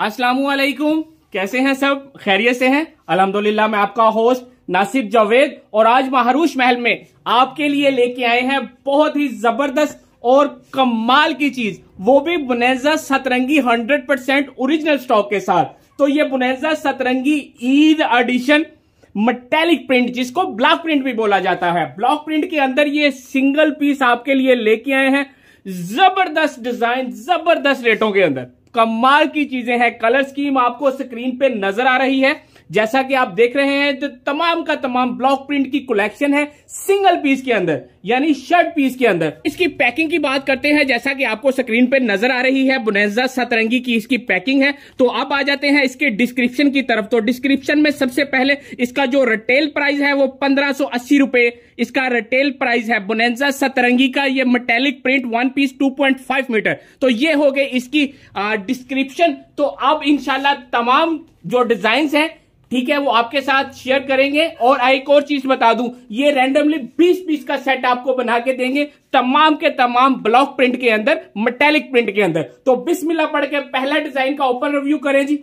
वालेकुम कैसे हैं सब खैरियत से हैं अलहमदुल्ला मैं आपका होस्ट नासिर जावेद और आज महरूश महल में आपके लिए लेके आए हैं बहुत ही जबरदस्त और कमाल की चीज वो भी बुनेजा सतरंगी 100% परसेंट ओरिजिनल स्टॉक के साथ तो ये बुनेजा सतरंगी ईद एडिशन मेटेलिक प्रिंट जिसको ब्लॉक प्रिंट भी बोला जाता है ब्लॉक प्रिंट के अंदर ये सिंगल पीस आपके लिए लेके आए हैं जबरदस्त डिजाइन जबरदस्त रेटों के अंदर कमाल की चीजें हैं कलर स्कीम आपको स्क्रीन पे नजर आ रही है जैसा कि आप देख रहे हैं तो तमाम का तमाम ब्लॉक प्रिंट की कलेक्शन है सिंगल पीस के अंदर यानी शर्ट पीस के अंदर इसकी पैकिंग की बात करते हैं जैसा कि आपको स्क्रीन पर नजर आ रही है बुनेजा सतरंगी की इसकी पैकिंग है तो आप आ जाते हैं इसके डिस्क्रिप्शन की तरफ तो डिस्क्रिप्शन में सबसे पहले इसका जो रिटेल प्राइस है वो पंद्रह अस्सी रुपए इसका रिटेल प्राइस है बुनेजा सतरंगी का ये metallic print one piece 2.5 metre तो ये हो गए इसकी डिस्क्रिप्शन तो अब इनशाला तमाम जो डिजाइन हैं ठीक है वो आपके साथ शेयर करेंगे और एक और चीज बता दूं ये रैंडमली बीस पीस का सेट आपको बना के देंगे तमाम के तमाम ब्लॉक प्रिंट के अंदर मेटेलिक प्रिंट के अंदर तो बिस्मिल्लाह पढ़ के पहला डिजाइन का ओपन रिव्यू करें जी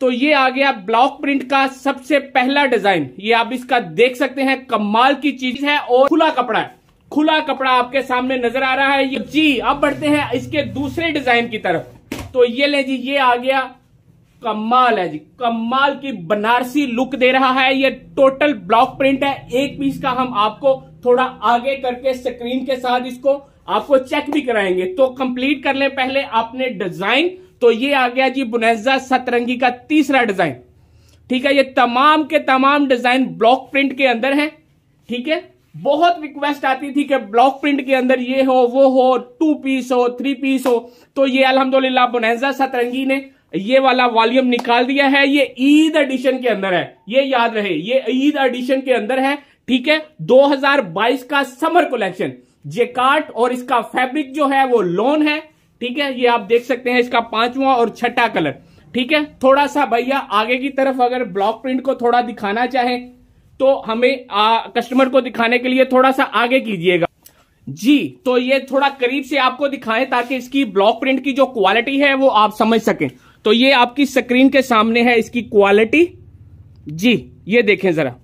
तो ये आ गया ब्लॉक प्रिंट का सबसे पहला डिजाइन ये आप इसका देख सकते हैं कमाल की चीज है और खुला कपड़ा है खुला कपड़ा आपके सामने नजर आ रहा है ये जी अब बढ़ते हैं इसके दूसरे डिजाइन की तरफ तो ये ले जी ये आ गया कमाल है जी कमाल की बनारसी लुक दे रहा है ये टोटल ब्लॉक प्रिंट है एक पीस का हम आपको थोड़ा आगे करके स्क्रीन के साथ इसको आपको चेक भी कराएंगे तो कंप्लीट कर ले पहले आपने डिजाइन तो ये आ गया जी बुनेजा सतरंगी का तीसरा डिजाइन ठीक है ये तमाम के तमाम डिजाइन ब्लॉक प्रिंट के अंदर है ठीक है बहुत रिक्वेस्ट आती थी कि ब्लॉक प्रिंट के अंदर ये हो वो हो टू पीस हो थ्री पीस हो तो ये अलहमदुल्ला बुनेजा सतरंगी ने ये वाला वॉल्यूम निकाल दिया है ये ईद एडिशन के अंदर है ये याद रहे ये ईद एडिशन के अंदर है ठीक है 2022 का समर कलेक्शन जेकार्ट और इसका फैब्रिक जो है वो लोन है ठीक है ये आप देख सकते हैं इसका पांचवा और छठा कलर ठीक है थोड़ा सा भैया आगे की तरफ अगर ब्लॉक प्रिंट को थोड़ा दिखाना चाहे तो हमें आ, कस्टमर को दिखाने के लिए थोड़ा सा आगे कीजिएगा जी तो ये थोड़ा करीब से आपको दिखाएं ताकि इसकी ब्लॉक प्रिंट की जो क्वालिटी है वो आप समझ सकें तो ये आपकी स्क्रीन के सामने है इसकी क्वालिटी जी ये देखें जरा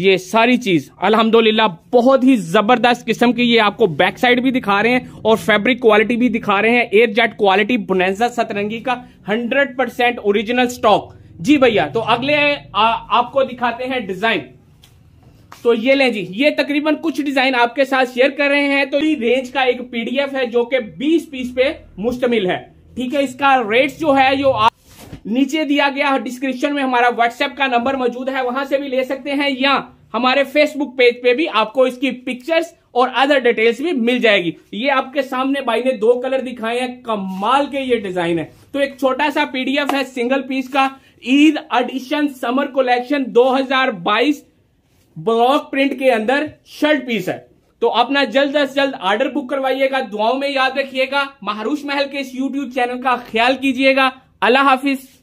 ये सारी चीज अल्हम्दुलिल्लाह बहुत ही जबरदस्त किस्म की ये आपको बैक साइड भी दिखा रहे हैं और फैब्रिक क्वालिटी भी दिखा रहे हैं एयर जेट क्वालिटी बुनैजा सतरंगी का 100 परसेंट ओरिजिनल स्टॉक जी भैया तो अगले आ, आपको दिखाते हैं डिजाइन तो ये लें जी ये तकरीबन कुछ डिजाइन आपके साथ शेयर कर रहे हैं तो रेंज का एक पीडीएफ है जो कि बीस पीस पे मुश्तमिल है ठीक है इसका रेट जो है जो आप नीचे दिया गया डिस्क्रिप्शन में हमारा व्हाट्सएप का नंबर मौजूद है वहां से भी ले सकते हैं या हमारे फेसबुक पेज पे भी आपको इसकी पिक्चर्स और अदर डिटेल्स भी मिल जाएगी ये आपके सामने भाई ने दो कलर दिखाए हैं कमाल के ये डिजाइन है तो एक छोटा सा पीडीएफ है सिंगल पीस का Eid edition summer collection 2022 block print के अंदर शर्ट पीस है तो अपना जल्द अज जल्द ऑर्डर बुक करवाइएगा दुआओं में याद रखिएगा महारूष महल के इस यूट्यूब चैनल का ख्याल कीजिएगा अल्लाह हाफिज